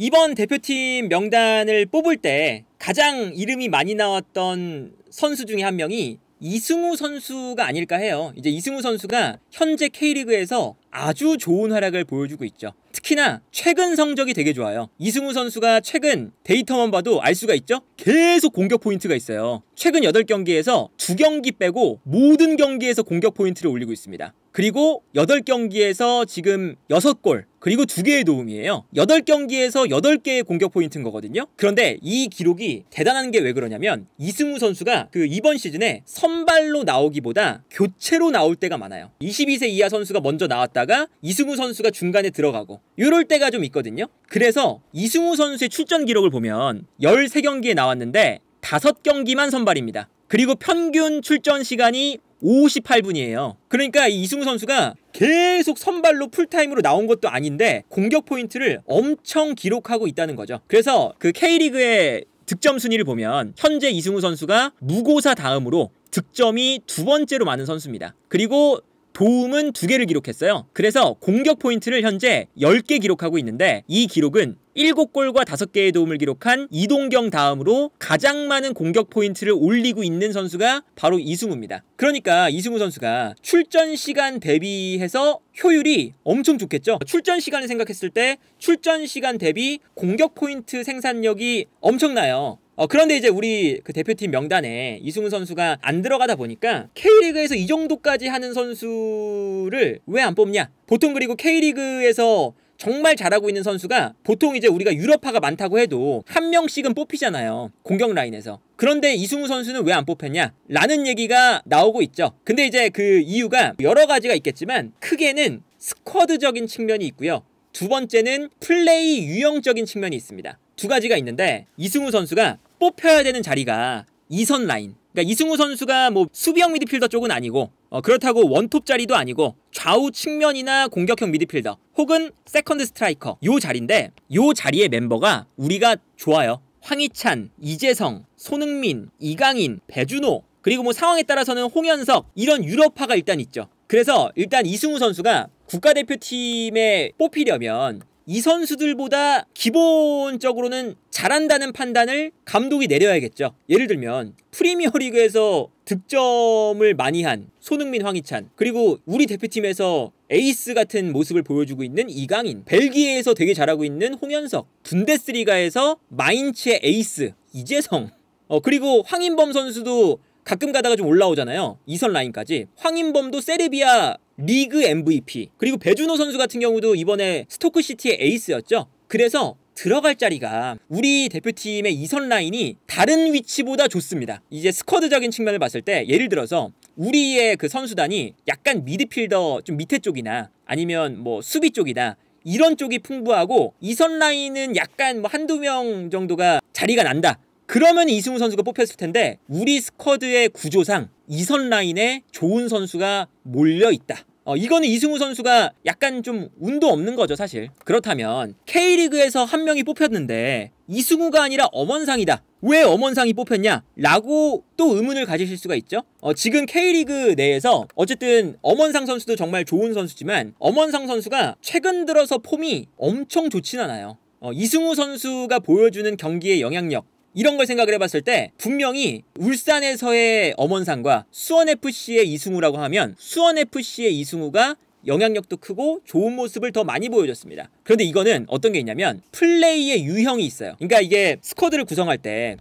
이번 대표팀 명단을 뽑을 때 가장 이름이 많이 나왔던 선수 중에 한 명이 이승우 선수가 아닐까 해요. 이제 이승우 선수가 현재 K리그에서 아주 좋은 활약을 보여주고 있죠. 특히나 최근 성적이 되게 좋아요. 이승우 선수가 최근 데이터만 봐도 알 수가 있죠? 계속 공격 포인트가 있어요. 최근 8경기에서 2경기 빼고 모든 경기에서 공격 포인트를 올리고 있습니다. 그리고 8경기에서 지금 6골 그리고 2개의 도움이에요. 8경기에서 8개의 공격 포인트인 거거든요. 그런데 이 기록이 대단한 게 왜 그러냐면 이승우 선수가 그 이번 시즌에 선발로 나오기보다 교체로 나올 때가 많아요. 22세 이하 선수가 먼저 나왔다가 이승우 선수가 중간에 들어가고 이럴 때가 좀 있거든요. 그래서 이승우 선수의 출전 기록을 보면 13경기에 나왔는데 5경기만 선발입니다. 그리고 평균 출전 시간이 58분이에요. 그러니까 이승우 선수가 계속 선발로 풀타임으로 나온 것도 아닌데 공격 포인트를 엄청 기록하고 있다는 거죠. 그래서 그 K리그의 득점 순위를 보면 현재 이승우 선수가 무고사 다음으로 득점이 두 번째로 많은 선수입니다. 그리고 도움은 두개를 기록했어요. 그래서 공격 포인트를 현재 10개 기록하고 있는데 이 기록은 7골과 5개의 도움을 기록한 이동경 다음으로 가장 많은 공격 포인트를 올리고 있는 선수가 바로 이승우입니다. 그러니까 이승우 선수가 출전 시간 대비해서 효율이 엄청 좋겠죠? 출전 시간을 생각했을 때 출전 시간 대비 공격 포인트 생산력이 엄청나요. 어, 그런데 이제 우리 그 대표팀 명단에 이승훈 선수가 안 들어가다 보니까 K리그에서 이 정도까지 하는 선수를 왜 안 뽑냐? 보통 그리고 K리그에서 정말 잘하고 있는 선수가 보통 이제 우리가 유럽파가 많다고 해도 한 명씩은 뽑히잖아요. 공격 라인에서. 그런데 이승우 선수는 왜 안 뽑혔냐? 라는 얘기가 나오고 있죠. 근데 이제 그 이유가 여러 가지가 있겠지만 크게는 스쿼드적인 측면이 있고요. 두 번째는 플레이 유형적인 측면이 있습니다. 두 가지가 있는데 이승우 선수가 뽑혀야 되는 자리가 2선 라인. 그러니까 이승우 선수가 뭐 수비형 미드필더 쪽은 아니고 어, 그렇다고 원톱 자리도 아니고 좌우 측면이나 공격형 미드필더 혹은 세컨드 스트라이커 요 자리인데 요 자리의 멤버가 우리가 좋아요. 황희찬, 이재성, 손흥민, 이강인, 배준호 그리고 뭐 상황에 따라서는 홍현석 이런 유럽파가 일단 있죠. 그래서 일단 이승우 선수가 국가대표팀에 뽑히려면 이 선수들보다 기본적으로는 잘한다는 판단을 감독이 내려야겠죠. 예를 들면 프리미어 리그에서 득점을 많이 한 손흥민, 황희찬 그리고 우리 대표팀에서 에이스 같은 모습을 보여주고 있는 이강인 벨기에에서 되게 잘하고 있는 홍현석 분데스리가에서 마인츠의 에이스 이재성 어 그리고 황인범 선수도 가끔 가다가 좀 올라오잖아요. 이선 라인까지. 황인범도 세르비아 리그 MVP 그리고 배준호 선수 같은 경우도 이번에 스토크시티의 에이스였죠. 그래서 들어갈 자리가 우리 대표팀의 이선 라인이 다른 위치보다 좋습니다. 이제 스쿼드적인 측면을 봤을 때 예를 들어서 우리의 그 선수단이 약간 미드필더 좀 밑에 쪽이나 아니면 뭐 수비 쪽이나 이런 쪽이 풍부하고 이선 라인은 약간 뭐 한두 명 정도가 자리가 난다. 그러면 이승우 선수가 뽑혔을 텐데 우리 스쿼드의 구조상 이선 라인에 좋은 선수가 몰려 있다. 어, 이거는 이승우 선수가 약간 좀 운도 없는 거죠 사실 그렇다면 K리그에서 한 명이 뽑혔는데 이승우가 아니라 엄원상이다 왜 엄원상이 뽑혔냐? 라고 또 의문을 가지실 수가 있죠. 어, 지금 K리그 내에서 어쨌든 엄원상 선수도 정말 좋은 선수지만 엄원상 선수가 최근 들어서 폼이 엄청 좋진 않아요. 어, 이승우 선수가 보여주는 경기의 영향력 이런 걸 생각을 해봤을 때 분명히 울산에서의 엄원상과 수원FC의 이승우라고 하면 수원FC의 이승우가 영향력도 크고 좋은 모습을 더 많이 보여줬습니다. 그런데 이거는 어떤 게 있냐면 플레이의 유형이 있어요. 그러니까 이게 스쿼드를 구성할 때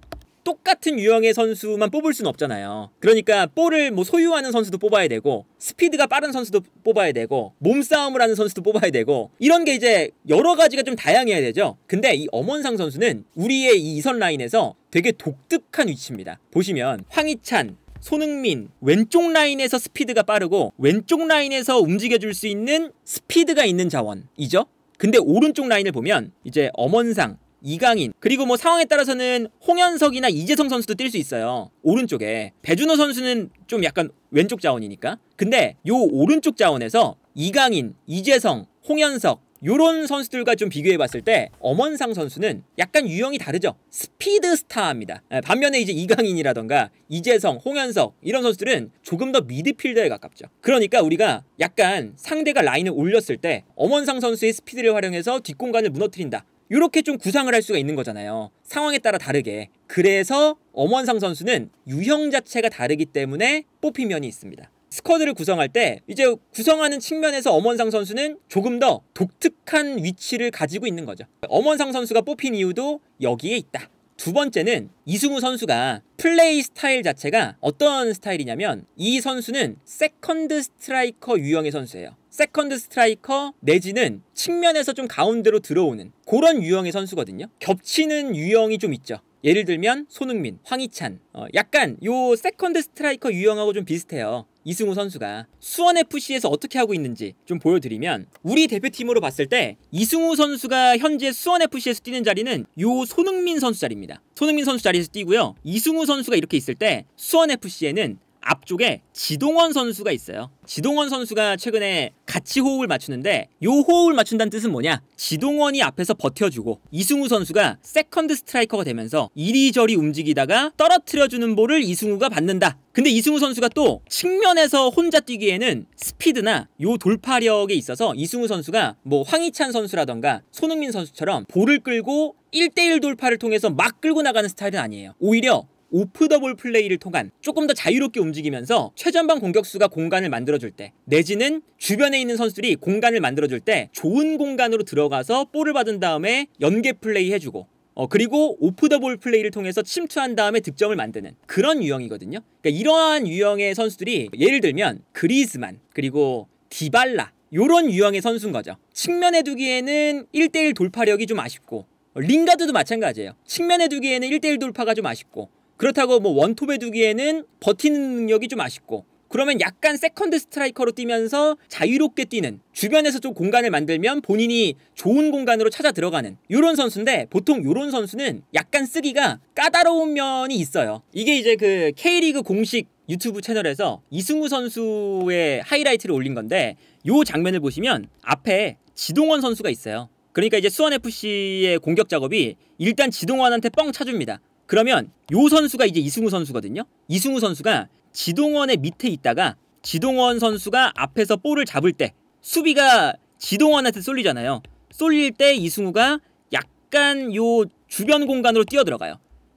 똑같은 유형의 선수만 뽑을 수는 없잖아요. 그러니까 볼을 뭐 소유하는 선수도 뽑아야 되고 스피드가 빠른 선수도 뽑아야 되고 몸싸움을 하는 선수도 뽑아야 되고 이런 게 이제 여러 가지가 좀 다양해야 되죠. 근데 이 엄원상 선수는 우리의 이 이선 라인에서 되게 독특한 위치입니다. 보시면 황희찬, 손흥민 왼쪽 라인에서 스피드가 빠르고 왼쪽 라인에서 움직여줄 수 있는 스피드가 있는 자원이죠. 근데 오른쪽 라인을 보면 이제 엄원상, 이강인 그리고 뭐 상황에 따라서는 홍현석이나 이재성 선수도 뛸 수 있어요 오른쪽에 배준호 선수는 좀 약간 왼쪽 자원이니까 근데 요 오른쪽 자원에서 이강인, 이재성, 홍현석 요런 선수들과 좀 비교해봤을 때 엄원상 선수는 약간 유형이 다르죠 스피드 스타입니다 예, 반면에 이제 이강인이라던가 이재성, 홍현석 이런 선수들은 조금 더 미드필더에 가깝죠 그러니까 우리가 약간 상대가 라인을 올렸을 때 엄원상 선수의 스피드를 활용해서 뒷공간을 무너뜨린다 이렇게 좀 구상을 할 수가 있는 거잖아요. 상황에 따라 다르게. 그래서 엄원상 선수는 유형 자체가 다르기 때문에 뽑힌 면이 있습니다. 스쿼드를 구성할 때 이제 구성하는 측면에서 엄원상 선수는 조금 더 독특한 위치를 가지고 있는 거죠. 엄원상 선수가 뽑힌 이유도 여기에 있다. 두 번째는 이승우 선수가 플레이 스타일 자체가 어떤 스타일이냐면 이 선수는 세컨드 스트라이커 유형의 선수예요. 세컨드 스트라이커 내지는 측면에서 좀 가운데로 들어오는 그런 유형의 선수거든요. 겹치는 유형이 좀 있죠. 예를 들면 손흥민, 황희찬 어, 약간 요 세컨드 스트라이커 유형하고 좀 비슷해요. 이승우 선수가 수원FC에서 어떻게 하고 있는지 좀 보여드리면 우리 대표팀으로 봤을 때 이승우 선수가 현재 수원FC에서 뛰는 자리는 요 손흥민 선수 자리입니다. 손흥민 선수 자리에서 뛰고요. 이승우 선수가 이렇게 있을 때 수원FC에는 앞쪽에 지동원 선수가 있어요. 지동원 선수가 최근에 같이 호흡을 맞추는데 요 호흡을 맞춘다는 뜻은 뭐냐? 지동원이 앞에서 버텨주고 이승우 선수가 세컨드 스트라이커가 되면서 이리저리 움직이다가 떨어뜨려주는 볼을 이승우가 받는다. 근데 이승우 선수가 또 측면에서 혼자 뛰기에는 스피드나 요 돌파력에 있어서 이승우 선수가 뭐 황희찬 선수라던가 손흥민 선수처럼 볼을 끌고 1대1 돌파를 통해서 막 끌고 나가는 스타일은 아니에요. 오히려 오프 더 볼 플레이를 통한 조금 더 자유롭게 움직이면서 최전방 공격수가 공간을 만들어줄 때 내지는 주변에 있는 선수들이 공간을 만들어줄 때 좋은 공간으로 들어가서 볼을 받은 다음에 연계 플레이 해주고 어, 그리고 오프 더 볼 플레이를 통해서 침투한 다음에 득점을 만드는 그런 유형이거든요. 그러니까 이러한 유형의 선수들이 예를 들면 그리즈만 그리고 디발라 요런 유형의 선수인 거죠. 측면에 두기에는 1대1 돌파력이 좀 아쉽고 링가드도 마찬가지예요. 측면에 두기에는 1대1 돌파가 좀 아쉽고 그렇다고 뭐 원톱에 두기에는 버티는 능력이 좀 아쉽고 그러면 약간 세컨드 스트라이커로 뛰면서 자유롭게 뛰는 주변에서 좀 공간을 만들면 본인이 좋은 공간으로 찾아 들어가는 이런 선수인데 보통 이런 선수는 약간 쓰기가 까다로운 면이 있어요 이게 이제 그 K리그 공식 유튜브 채널에서 이승우 선수의 하이라이트를 올린 건데 요 장면을 보시면 앞에 지동원 선수가 있어요 그러니까 이제 수원FC의 공격 작업이 일단 지동원한테 뻥 차줍니다 그러면 요 선수가 이제 이승우 선수거든요. 이승우 선수가 지동원의 밑에 있다가 지동원 선수가 앞에서 볼을 잡을 때 수비가 지동원한테 쏠리잖아요. 쏠릴 때 이승우가 약간 요 주변 공간으로 뛰어들어가요.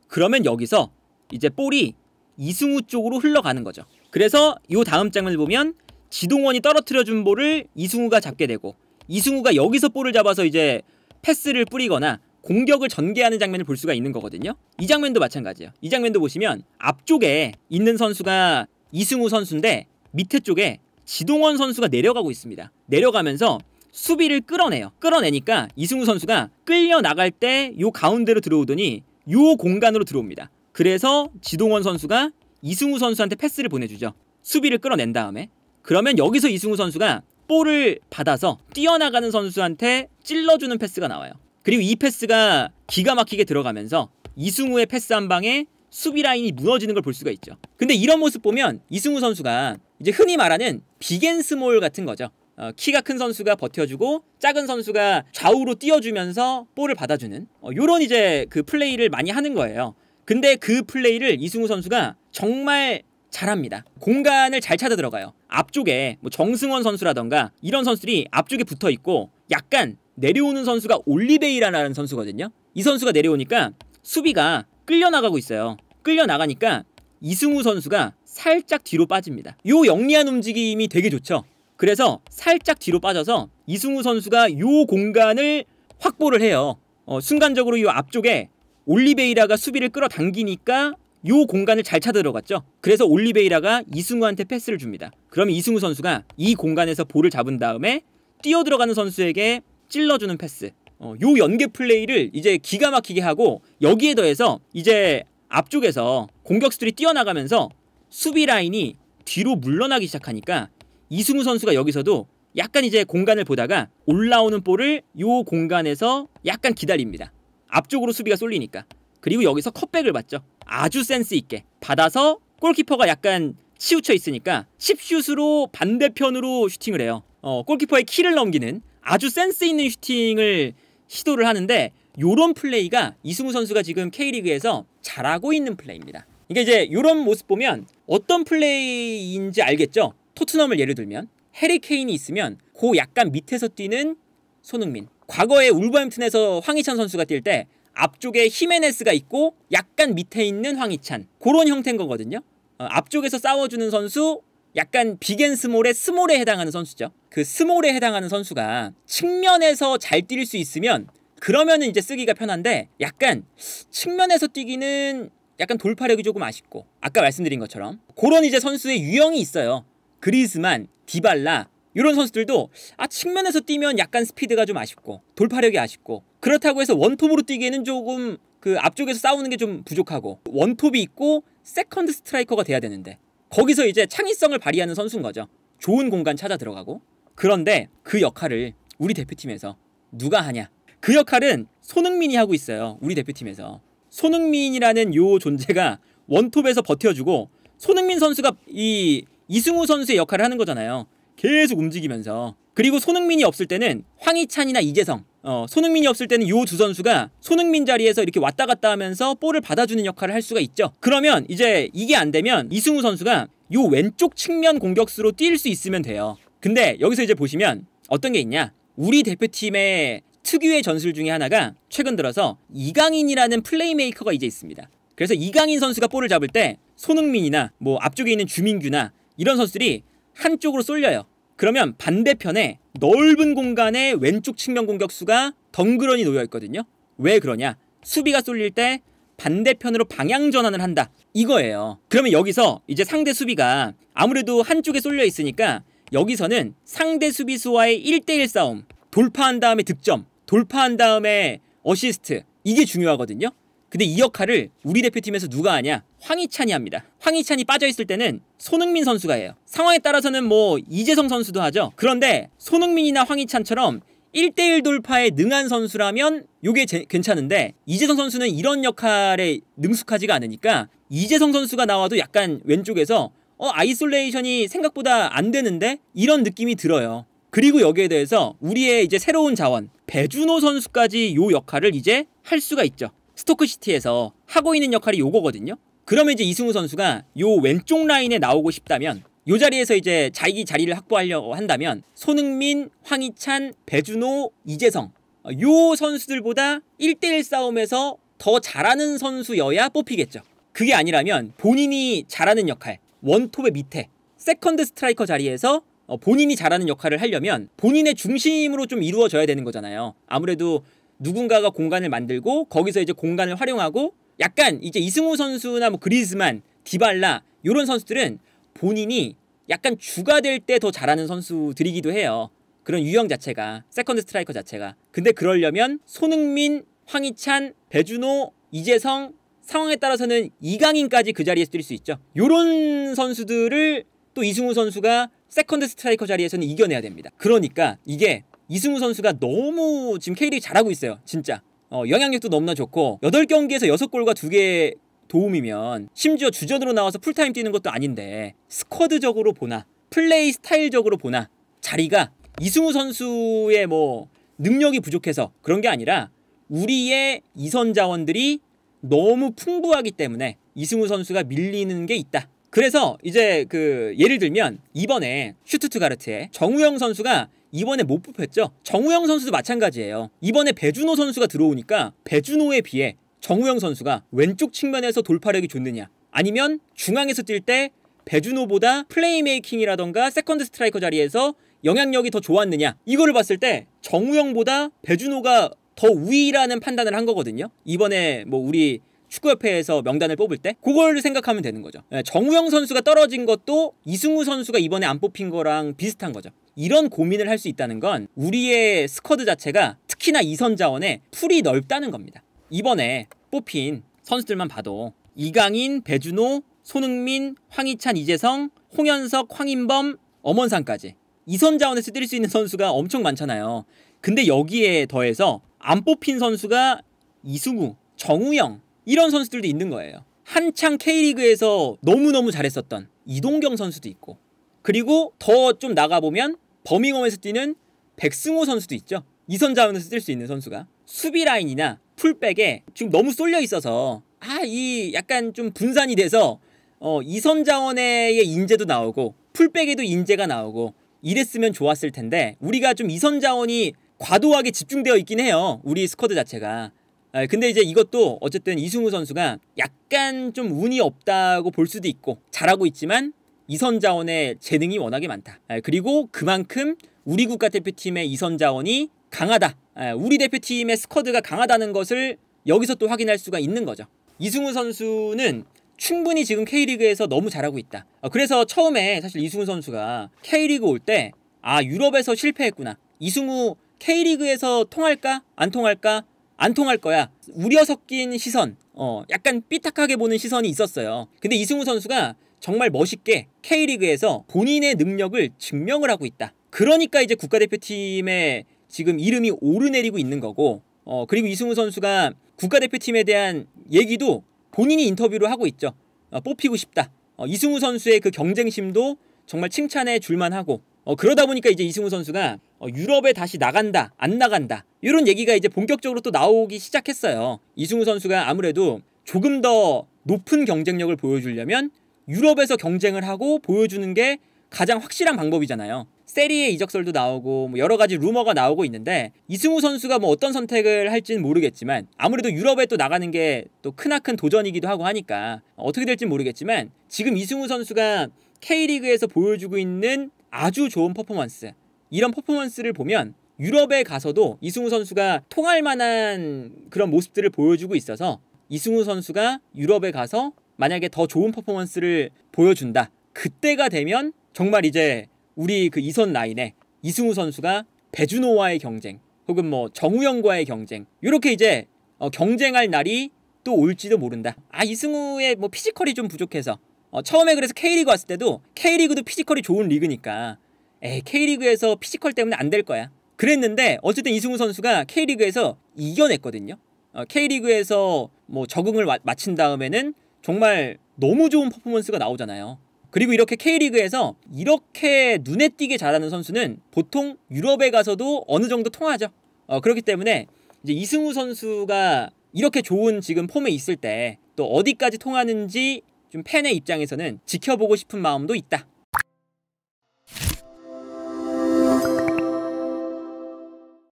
그러면 여기서 이제 볼이 이승우 쪽으로 흘러가는 거죠. 그래서 요 다음 장을 보면 지동원이 떨어뜨려준 볼을 이승우가 잡게 되고 이승우가 여기서 볼을 잡아서 이제 패스를 뿌리거나 공격을 전개하는 장면을 볼 수가 있는 거거든요. 이 장면도 마찬가지예요. 이 장면도 보시면 앞쪽에 있는 선수가 이승우 선수인데 밑에 쪽에 지동원 선수가 내려가고 있습니다. 내려가면서 수비를 끌어내요. 끌어내니까 이승우 선수가 끌려 나갈 때 요 가운데로 들어오더니 요 공간으로 들어옵니다. 그래서 지동원 선수가 이승우 선수한테 패스를 보내주죠. 수비를 끌어낸 다음에 그러면 여기서 이승우 선수가 볼을 받아서 뛰어나가는 선수한테 찔러주는 패스가 나와요. 그리고 이 패스가 기가 막히게 들어가면서 이승우의 패스 한 방에 수비 라인이 무너지는 걸 볼 수가 있죠. 근데 이런 모습 보면 이승우 선수가 이제 흔히 말하는 비겐스몰 같은 거죠. 어, 키가 큰 선수가 버텨주고 작은 선수가 좌우로 뛰어주면서 볼을 받아주는 이 어, 요런 이제 그 플레이를 많이 하는 거예요. 근데 그 플레이를 이승우 선수가 정말 잘합니다. 공간을 잘 찾아 들어가요. 앞쪽에 뭐 정승원 선수라던가 이런 선수들이 앞쪽에 붙어 있고 약간 내려오는 선수가 올리베이라는 라 선수거든요. 이 선수가 내려오니까 수비가 끌려나가고 있어요. 끌려나가니까 이승우 선수가 살짝 뒤로 빠집니다. 요 영리한 움직임이 되게 좋죠. 그래서 살짝 뒤로 빠져서 이승우 선수가 요 공간을 확보를 해요. 어, 순간적으로 요 앞쪽에 올리베이라가 수비를 끌어당기니까 요 공간을 잘 차들어갔죠. 그래서 올리베이라가 이승우한테 패스를 줍니다. 그럼 이승우 선수가 이 공간에서 볼을 잡은 다음에 뛰어들어가는 선수에게 찔러주는 패스. 어, 요 연계 플레이를 이제 기가 막히게 하고 여기에 더해서 이제 앞쪽에서 공격수들이 뛰어나가면서 수비 라인이 뒤로 물러나기 시작하니까 이승우 선수가 여기서도 약간 이제 공간을 보다가 올라오는 볼을 요 공간에서 약간 기다립니다. 앞쪽으로 수비가 쏠리니까. 그리고 여기서 컵백을 받죠. 아주 센스 있게 받아서 골키퍼가 약간 치우쳐 있으니까 10슛으로 반대편으로 슈팅을 해요. 어, 골키퍼의 키를 넘기는 아주 센스 있는 슈팅을 시도를 하는데 요런 플레이가 이승우 선수가 지금 K리그에서 잘하고 있는 플레이입니다. 이게 이제 요런 모습 보면 어떤 플레이인지 알겠죠? 토트넘을 예를 들면 해리케인이 있으면 고 약간 밑에서 뛰는 손흥민 과거에 울버햄튼에서 황희찬 선수가 뛸 때 앞쪽에 히메네스가 있고 약간 밑에 있는 황희찬 그런 형태인 거거든요 어, 앞쪽에서 싸워주는 선수 약간 비겐스몰의 스몰에 해당하는 선수죠. 그 스몰에 해당하는 선수가 측면에서 잘 뛸 수 있으면 그러면은 이제 쓰기가 편한데 약간 측면에서 뛰기는 약간 돌파력이 조금 아쉽고 아까 말씀드린 것처럼 그런 이제 선수의 유형이 있어요. 그리스만, 디발라 이런 선수들도 아 측면에서 뛰면 약간 스피드가 좀 아쉽고 돌파력이 아쉽고 그렇다고 해서 원톱으로 뛰기에는 조금 그 앞쪽에서 싸우는 게 좀 부족하고 원톱이 있고 세컨드 스트라이커가 돼야 되는데 거기서 이제 창의성을 발휘하는 선수인 거죠. 좋은 공간 찾아 들어가고 그런데 그 역할을 우리 대표팀에서 누가 하냐? 그 역할은 손흥민이 하고 있어요. 우리 대표팀에서 손흥민이라는 요 존재가 원톱에서 버텨주고 손흥민 선수가 이 이승우 선수의 역할을 하는 거잖아요. 계속 움직이면서 그리고 손흥민이 없을 때는 황희찬이나 이재성 어, 손흥민이 없을 때는 요 두 선수가 손흥민 자리에서 이렇게 왔다 갔다 하면서 볼을 받아주는 역할을 할 수가 있죠. 그러면 이제 이게 안 되면 이승우 선수가 요 왼쪽 측면 공격수로 뛸 수 있으면 돼요. 근데 여기서 이제 보시면 어떤 게 있냐? 우리 대표팀의 특유의 전술 중에 하나가 최근 들어서 이강인이라는 플레이메이커가 이제 있습니다. 그래서 이강인 선수가 볼을 잡을 때 손흥민이나 뭐 앞쪽에 있는 주민규나 이런 선수들이 한쪽으로 쏠려요. 그러면 반대편에 넓은 공간에 왼쪽 측면 공격수가 덩그러니 놓여 있거든요. 왜 그러냐? 수비가 쏠릴 때 반대편으로 방향 전환을 한다. 이거예요. 그러면 여기서 이제 상대 수비가 아무래도 한쪽에 쏠려 있으니까 여기서는 상대 수비수와의 1대1 싸움, 돌파한 다음에 득점, 돌파한 다음에 어시스트, 이게 중요하거든요. 근데 이 역할을 우리 대표팀에서 누가 하냐? 황희찬이 합니다. 황희찬이 빠져있을 때는 손흥민 선수가 해요. 상황에 따라서는 뭐 이재성 선수도 하죠. 그런데 손흥민이나 황희찬처럼 1대1 돌파에 능한 선수라면 요게 제, 괜찮은데 이재성 선수는 이런 역할에 능숙하지가 않으니까 이재성 선수가 나와도 약간 왼쪽에서 어 아이솔레이션이 생각보다 안 되는데 이런 느낌이 들어요. 그리고 여기에 대해서 우리의 이제 새로운 자원 배준호 선수까지 요 역할을 이제 할 수가 있죠. 스토크시티에서 하고 있는 역할이 요거거든요. 그러면 이제 이승우 선수가 요 왼쪽 라인에 나오고 싶다면 요 자리에서 이제 자기 자리를 확보하려고 한다면 손흥민, 황희찬, 배준호, 이재성 어, 요 선수들보다 1대1 싸움에서 더 잘하는 선수여야 뽑히겠죠. 그게 아니라면 본인이 잘하는 역할, 원톱의 밑에 세컨드 스트라이커 자리에서 어, 본인이 잘하는 역할을 하려면 본인의 중심으로 좀 이루어져야 되는 거잖아요. 아무래도 누군가가 공간을 만들고 거기서 이제 공간을 활용하고 약간 이제 이승우 선수나 뭐 그리즈만, 디발라 이런 선수들은 본인이 약간 주가 될 때 더 잘하는 선수들이기도 해요. 그런 유형 자체가 세컨드 스트라이커 자체가. 근데 그러려면 손흥민, 황희찬, 배준호, 이재성 상황에 따라서는 이강인까지 그 자리에 뛸수 있죠. 이런 선수들을 또 이승우 선수가 세컨드 스트라이커 자리에서는 이겨내야 됩니다. 그러니까 이게 이승우 선수가 너무 지금 K리그 잘하고 있어요. 진짜. 어, 영향력도 너무나 좋고 8경기에서 6골과 2개 도움이면 심지어 주전으로 나와서 풀타임 뛰는 것도 아닌데 스쿼드적으로 보나 플레이 스타일적으로 보나 자리가 이승우 선수의 뭐 능력이 부족해서 그런 게 아니라 우리의 이선 자원들이 너무 풍부하기 때문에 이승우 선수가 밀리는 게 있다. 그래서 이제 그 예를 들면 이번에 슈투트가르트의 정우영 선수가 이번에 못 뽑혔죠. 정우영 선수도 마찬가지예요. 이번에 배준호 선수가 들어오니까 배준호에 비해 정우영 선수가 왼쪽 측면에서 돌파력이 좋느냐 아니면 중앙에서 뛸 때 배준호보다 플레이메이킹이라던가 세컨드 스트라이커 자리에서 영향력이 더 좋았느냐 이거를 봤을 때 정우영보다 배준호가 더 우위라는 판단을 한 거거든요. 이번에 뭐 우리 축구협회에서 명단을 뽑을 때 그걸 생각하면 되는 거죠. 예, 정우영 선수가 떨어진 것도 이승우 선수가 이번에 안 뽑힌 거랑 비슷한 거죠. 이런 고민을 할 수 있다는 건 우리의 스쿼드 자체가 특히나 이선 자원에 풀이 넓다는 겁니다. 이번에 뽑힌 선수들만 봐도 이강인, 배준호, 손흥민, 황희찬, 이재성, 홍현석, 황인범, 엄원상까지 이선 자원에서 뛸수 있는 선수가 엄청 많잖아요. 근데 여기에 더해서 안 뽑힌 선수가 이승우, 정우영, 이런 선수들도 있는 거예요. 한창 K리그에서 너무너무 잘했었던 이동경 선수도 있고 그리고 더 좀 나가보면 버밍엄에서 뛰는 백승호 선수도 있죠. 이선자원에서 뛸 수 있는 선수가 수비 라인이나 풀백에 지금 너무 쏠려 있어서 아 이 약간 좀 분산이 돼서 어, 이선자원의 인재도 나오고 풀백에도 인재가 나오고 이랬으면 좋았을 텐데 우리가 좀 이선자원이 과도하게 집중되어 있긴 해요. 우리 스쿼드 자체가 아, 근데 이제 이것도 어쨌든 이승우 선수가 약간 좀 운이 없다고 볼 수도 있고 잘하고 있지만 이선 자원의 재능이 워낙에 많다. 아, 그리고 그만큼 우리 국가대표팀의 이선 자원이 강하다. 아, 우리 대표팀의 스쿼드가 강하다는 것을 여기서 또 확인할 수가 있는 거죠. 이승우 선수는 충분히 지금 K리그에서 너무 잘하고 있다. 그래서 처음에 사실 이승우 선수가 K리그 올 때 아 유럽에서 실패했구나. 이승우 K리그에서 통할까 안 통할까 안 통할 거야. 우려 섞인 시선, 어, 약간 삐딱하게 보는 시선이 있었어요. 근데 이승우 선수가 정말 멋있게 K리그에서 본인의 능력을 증명을 하고 있다. 그러니까 이제 국가대표팀에 지금 이름이 오르내리고 있는 거고, 어, 그리고 이승우 선수가 국가대표팀에 대한 얘기도 본인이 인터뷰를 하고 있죠. 어, 뽑히고 싶다. 어, 이승우 선수의 그 경쟁심도 정말 칭찬해 줄만하고 어, 그러다 보니까 이제 이승우 선수가 어, 유럽에 다시 나간다, 안 나간다 이런 얘기가 이제 본격적으로 또 나오기 시작했어요. 이승우 선수가 아무래도 조금 더 높은 경쟁력을 보여주려면 유럽에서 경쟁을 하고 보여주는 게 가장 확실한 방법이잖아요. 세리의 이적설도 나오고 뭐 여러 가지 루머가 나오고 있는데 이승우 선수가 뭐 어떤 선택을 할지는 모르겠지만 아무래도 유럽에 또 나가는 게 또 크나큰 도전이기도 하고 하니까 어떻게 될지 모르겠지만 지금 이승우 선수가 K리그에서 보여주고 있는 아주 좋은 퍼포먼스. 이런 퍼포먼스를 보면 유럽에 가서도 이승우 선수가 통할 만한 그런 모습들을 보여주고 있어서 이승우 선수가 유럽에 가서 만약에 더 좋은 퍼포먼스를 보여준다. 그때가 되면 정말 이제 우리 그 이선 라인에 이승우 선수가 배준호와의 경쟁 혹은 뭐 정우영과의 경쟁 이렇게 이제 어 경쟁할 날이 또 올지도 모른다. 아 이승우의 뭐 피지컬이 좀 부족해서 어, 처음에 그래서 K리그 왔을 때도 K리그도 피지컬이 좋은 리그니까 에이 K리그에서 피지컬 때문에 안 될 거야 그랬는데 어쨌든 이승우 선수가 K리그에서 이겨냈거든요 어, K리그에서 뭐 적응을 마, 마친 다음에는 정말 너무 좋은 퍼포먼스가 나오잖아요 그리고 이렇게 K리그에서 이렇게 눈에 띄게 잘하는 선수는 보통 유럽에 가서도 어느 정도 통하죠 어, 그렇기 때문에 이제 이승우 선수가 이렇게 좋은 지금 폼에 있을 때 또 어디까지 통하는지 좀 팬의 입장에서는 지켜보고 싶은 마음도 있다.